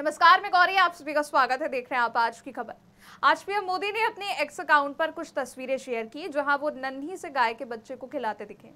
नमस्कार मैं गौरी आप सभी का स्वागत है देख रहे हैं आप आज की खबर आज पीएम मोदी ने अपने एक्स अकाउंट पर कुछ तस्वीरें शेयर की जहां वो नन्ही से गाय के बच्चे को खिलाते दिखे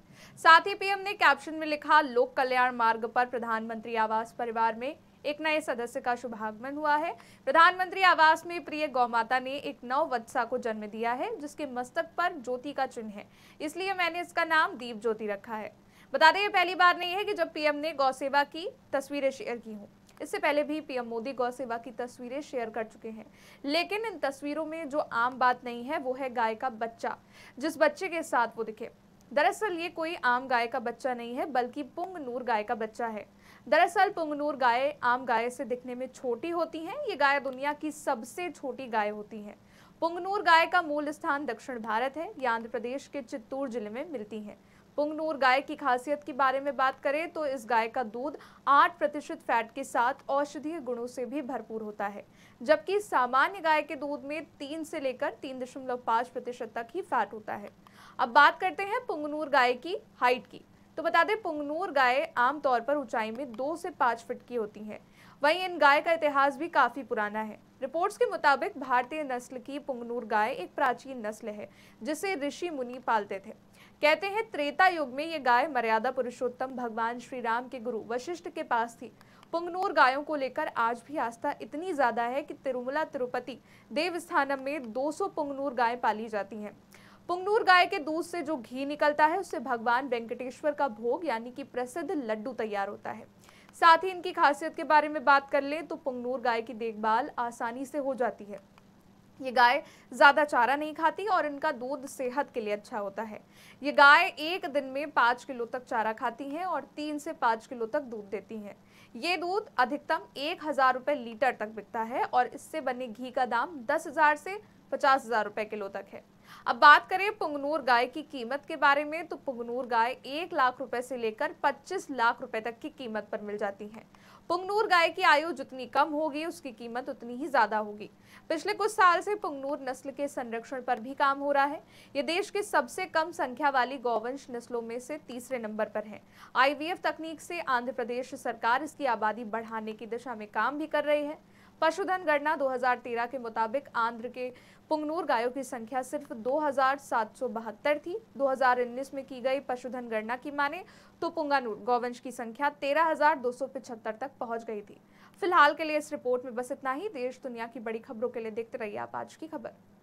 साथ ही पीएम ने कैप्शन में लिखा लोक कल्याण मार्ग पर प्रधानमंत्री आवास परिवार में एक नए सदस्य का शुभागमन हुआ है प्रधानमंत्री आवास में प्रिय गौमाता ने एक नव वत्सा को जन्म दिया है जिसके मस्तक पर ज्योति का चिन्ह है इसलिए मैंने इसका नाम दीप ज्योति रखा है बता दें पहली बार नहीं है कि जब पीएम ने गौसेवा की तस्वीरें शेयर की हूँ इससे पहले भी पीएम मोदी गौ सेवा की तस्वीरें शेयर कर चुके हैं लेकिन इन तस्वीरों में जो आम बात नहीं है वो है गाय का बच्चा जिस बच्चे के साथ वो दिखे दरअसल ये कोई आम गाय का बच्चा नहीं है बल्कि पुंग नूर गाय का बच्चा है दरअसल पुंगनूर गाय आम गाय से दिखने में छोटी होती हैं ये गाय दुनिया की सबसे छोटी गाय होती हैं पुंगनूर गाय का मूल स्थान दक्षिण भारत है ये आंध्र प्रदेश के चित्तूर जिले में मिलती हैं पुंगनूर गाय की खासियत के बारे में बात करें तो इस गाय का दूध 8 प्रतिशत फैट के साथ औषधीय गुणों से भी भरपूर होता है जबकि सामान्य गाय के दूध में तीन से लेकर 3.5 प्रतिशत तक ही फैट होता है अब बात करते हैं पुंगनूर गाय की हाइट की तो बता दें पुंगनूर गाय आमतौर पर ऊंचाई में दो से पाँच फिट की होती हैं वहीं इन गाय का इतिहास भी काफ़ी पुराना है रिपोर्ट्स के मुताबिक भारतीय नस्ल की पुंगनूर गाय एक प्राचीन नस्ल है जिसे ऋषि मुनि पालते थे कहते हैं त्रेता युग में ये गाय मर्यादा पुरुषोत्तम भगवान श्री राम के गुरु वशिष्ठ के पास थी पुंगनूर गायों को लेकर आज भी आस्था इतनी ज़्यादा है कि तिरुमला तिरुपति देवस्थानम में 200 पुंगनूर गायें पाली जाती हैं पुंगनूर गाय के दूध से जो घी निकलता है उससे भगवान वेंकटेश्वर का भोग यानी कि प्रसिद्ध लड्डू तैयार होता है साथ ही इनकी खासियत के बारे में बात कर ले तो पुंगनूर गाय की देखभाल आसानी से हो जाती है ये गाय ज़्यादा चारा नहीं खाती और इनका दूध सेहत के लिए अच्छा होता है ये गाय एक दिन में पाँच किलो तक चारा खाती हैं और तीन से पाँच किलो तक दूध देती हैं ये दूध अधिकतम एक हज़ार रुपये लीटर तक बिकता है और इससे बने घी का दाम दस हज़ार से पचास हज़ार रुपए किलो तक है अब बात करें पुंगनूर गाय की कीमत के बारे में तो पुंगनूर गाय एक लाख रुपए से लेकर पच्चीस लाख रुपए तक की कीमत पर मिल जाती है पुंगनूर गाय की आयु जितनी कम होगी उसकी कीमत उतनी ही ज़्यादा होगी पिछले कुछ साल से पुंगनूर नस्ल के संरक्षण पर भी काम हो रहा है ये देश के सबसे कम संख्या वाली गौवंश नस्लों में से तीसरे नंबर पर है आईवीएफ तकनीक से आंध्र प्रदेश सरकार इसकी आबादी बढ़ाने की दिशा में काम भी कर रही है पशुधन गणना 2013 के मुताबिक आंध्र के पुंगनूर गायों की संख्या सिर्फ दो थी 2019 में की गई पशुधन गणना की माने तो पुंगानूर गौवंश की संख्या 13,275 तक पहुंच गई थी फिलहाल के लिए इस रिपोर्ट में बस इतना ही देश दुनिया की बड़ी खबरों के लिए देखते रहिए आप आज की खबर